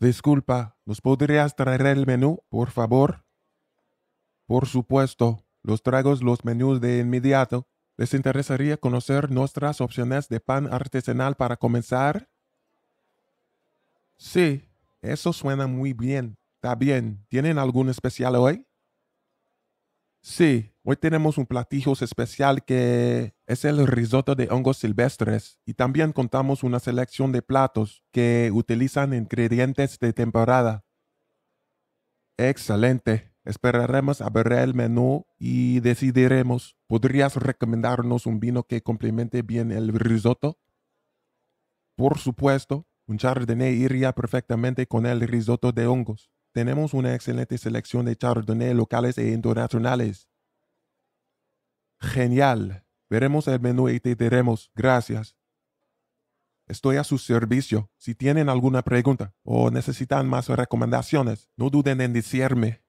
Disculpa, ¿nos podrías traer el menú, por favor? Por supuesto, los traigo los menús de inmediato. ¿Les interesaría conocer nuestras opciones de pan artesanal para comenzar? Sí, eso suena muy bien. Está bien. ¿Tienen algún especial hoy? Sí, Hoy tenemos un platillo especial que es el risotto de hongos silvestres y también contamos una selección de platos que utilizan ingredientes de temporada. Excelente. Esperaremos a ver el menú y decidiremos. ¿Podrías recomendarnos un vino que complemente bien el risotto? Por supuesto, un chardonnay iría perfectamente con el risotto de hongos. Tenemos una excelente selección de chardonnay locales e internacionales Genial. Veremos el menú y te diremos gracias. Estoy a su servicio. Si tienen alguna pregunta o necesitan más recomendaciones, no duden en decirme.